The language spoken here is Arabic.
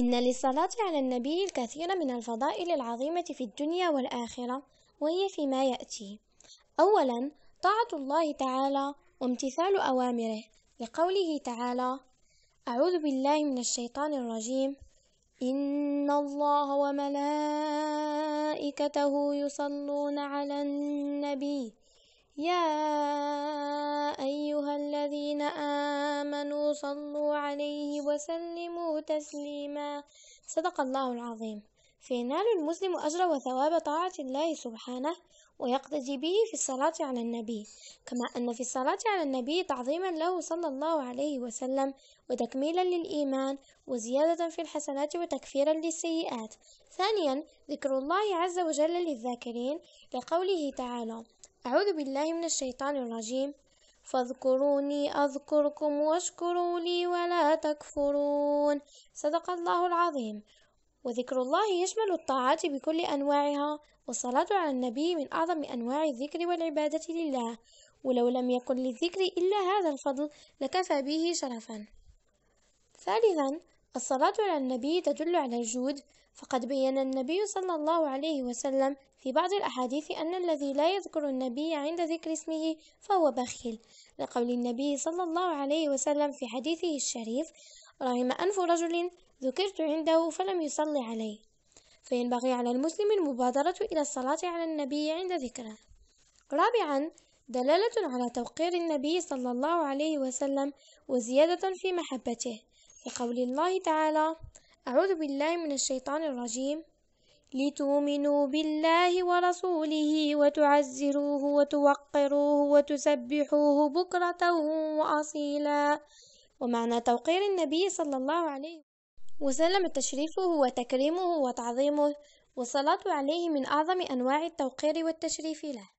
إن للصلاة على النبي الكثير من الفضائل العظيمة في الدنيا والآخرة وهي فيما يأتي أولا طاعة الله تعالى وامتثال أوامره لقوله تعالى أعوذ بالله من الشيطان الرجيم إن الله وملائكته يصلون على النبي يا أيها الذين آمنوا صلوا عليه وسلموا تسليما صدق الله العظيم فينال المسلم أجر وثواب طاعة الله سبحانه ويقتدي به في الصلاة على النبي كما أن في الصلاة على النبي تعظيما له صلى الله عليه وسلم وتكميلا للإيمان وزيادة في الحسنات وتكفيرا للسيئات ثانيا ذكر الله عز وجل للذاكرين لقوله تعالى أعوذ بالله من الشيطان الرجيم فاذكروني أذكركم واشكروا لي ولا تكفرون صدق الله العظيم وذكر الله يشمل الطاعات بكل أنواعها والصلاة على النبي من أعظم أنواع الذكر والعبادة لله ولو لم يكن للذكر إلا هذا الفضل لكفى به شرفا ثالثا الصلاة على النبي تدل على الجود فقد بين النبي صلى الله عليه وسلم في بعض الأحاديث أن الذي لا يذكر النبي عند ذكر اسمه فهو بخيل لقول النبي صلى الله عليه وسلم في حديثه الشريف رغم أنف رجل ذكرت عنده فلم يصلي عليه فينبغي على المسلم المبادرة إلى الصلاة على النبي عند ذكره رابعا دلالة على توقير النبي صلى الله عليه وسلم وزيادة في محبته لقول الله تعالى أعوذ بالله من الشيطان الرجيم لتؤمنوا بالله ورسوله وتعزروه وتوقروه وتسبحوه بكرة وأصيلا ومعنى توقير النبي صلى الله عليه وسلم تشريفه وتكريمه وتعظيمه والصلاة عليه من أعظم أنواع التوقير والتشريف له